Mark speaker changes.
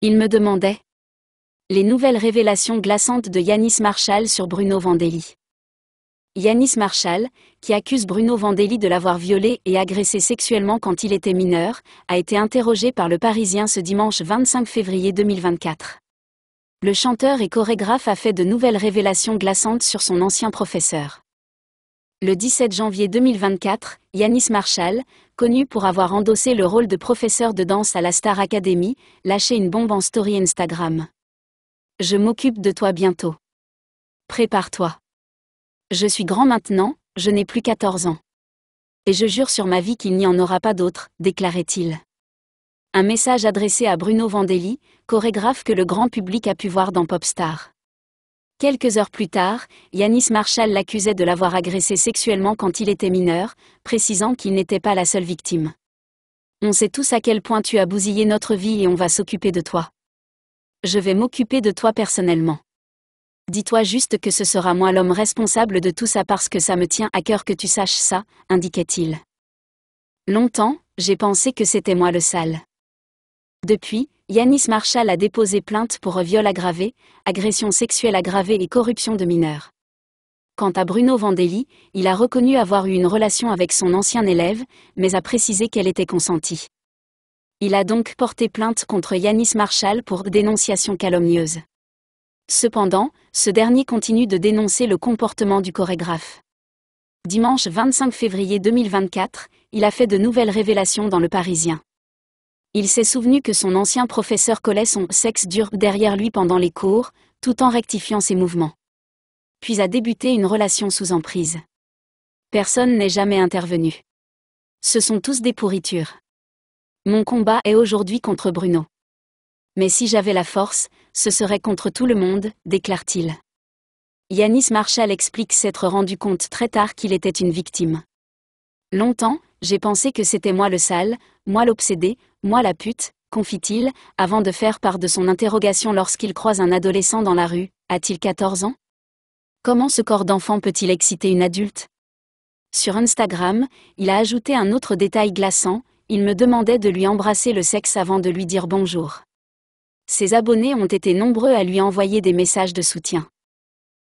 Speaker 1: Il me demandait. Les nouvelles révélations glaçantes de Yanis Marshall sur Bruno Vandelli. Yanis Marshall, qui accuse Bruno Vandelli de l'avoir violé et agressé sexuellement quand il était mineur, a été interrogé par le Parisien ce dimanche 25 février 2024. Le chanteur et chorégraphe a fait de nouvelles révélations glaçantes sur son ancien professeur. Le 17 janvier 2024, Yanis Marshall, connu pour avoir endossé le rôle de professeur de danse à la Star Academy, lâchait une bombe en story Instagram. Je m'occupe de toi bientôt. Prépare-toi. Je suis grand maintenant, je n'ai plus 14 ans. Et je jure sur ma vie qu'il n'y en aura pas d'autre, déclarait-il. Un message adressé à Bruno Vandelli, chorégraphe que le grand public a pu voir dans Popstar. Quelques heures plus tard, Yanis Marshall l'accusait de l'avoir agressé sexuellement quand il était mineur, précisant qu'il n'était pas la seule victime. On sait tous à quel point tu as bousillé notre vie et on va s'occuper de toi. Je vais m'occuper de toi personnellement. Dis-toi juste que ce sera moi l'homme responsable de tout ça parce que ça me tient à cœur que tu saches ça, indiquait-il. Longtemps, j'ai pensé que c'était moi le sale. Depuis, Yanis Marshall a déposé plainte pour viol aggravé, agression sexuelle aggravée et corruption de mineurs. Quant à Bruno Vandelli, il a reconnu avoir eu une relation avec son ancien élève, mais a précisé qu'elle était consentie. Il a donc porté plainte contre Yanis Marshall pour dénonciation calomnieuse. Cependant, ce dernier continue de dénoncer le comportement du chorégraphe. Dimanche 25 février 2024, il a fait de nouvelles révélations dans le Parisien. Il s'est souvenu que son ancien professeur collait son sexe dur derrière lui pendant les cours, tout en rectifiant ses mouvements. Puis a débuté une relation sous emprise. Personne n'est jamais intervenu. Ce sont tous des pourritures. Mon combat est aujourd'hui contre Bruno. Mais si j'avais la force, ce serait contre tout le monde, déclare-t-il. Yanis Marshall explique s'être rendu compte très tard qu'il était une victime. Longtemps, j'ai pensé que c'était moi le sale, moi l'obsédé, moi la pute, confie-t-il, avant de faire part de son interrogation lorsqu'il croise un adolescent dans la rue, a-t-il 14 ans Comment ce corps d'enfant peut-il exciter une adulte Sur Instagram, il a ajouté un autre détail glaçant, il me demandait de lui embrasser le sexe avant de lui dire bonjour. Ses abonnés ont été nombreux à lui envoyer des messages de soutien.